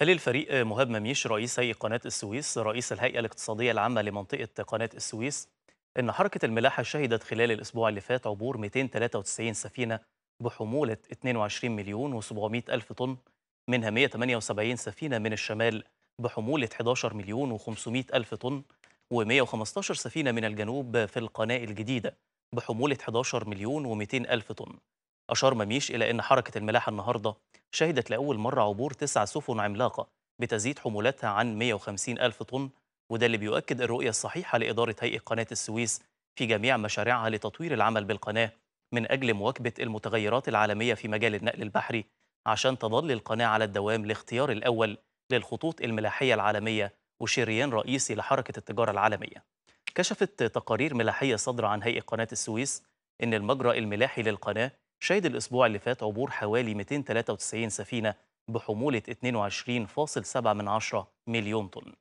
قال الفريق مهاب مميش رئيس هيئة قناة السويس رئيس الهيئة الاقتصادية العامة لمنطقة قناة السويس إن حركة الملاحة شهدت خلال الأسبوع اللي فات عبور 293 سفينة بحمولة 22 مليون و700 ألف طن منها 178 سفينة من الشمال بحمولة 11 مليون و500 ألف طن و115 سفينة من الجنوب في القناة الجديدة بحمولة 11 مليون و200 ألف طن أشار مميش إلى أن حركة الملاحة النهاردة شهدت لأول مرة عبور تسع سفن عملاقة بتزيد حمولتها عن 150 ألف طن وده اللي بيؤكد الرؤية الصحيحة لإدارة هيئة قناة السويس في جميع مشاريعها لتطوير العمل بالقناة من أجل مواكبة المتغيرات العالمية في مجال النقل البحري عشان تظل القناة على الدوام الاختيار الأول للخطوط الملاحية العالمية وشريان رئيسي لحركة التجارة العالمية كشفت تقارير ملاحية صادرة عن هيئة قناة السويس أن المجرى الملاحي للقناة شهد الأسبوع اللي فات عبور حوالي 293 سفينة بحمولة 22.7 مليون طن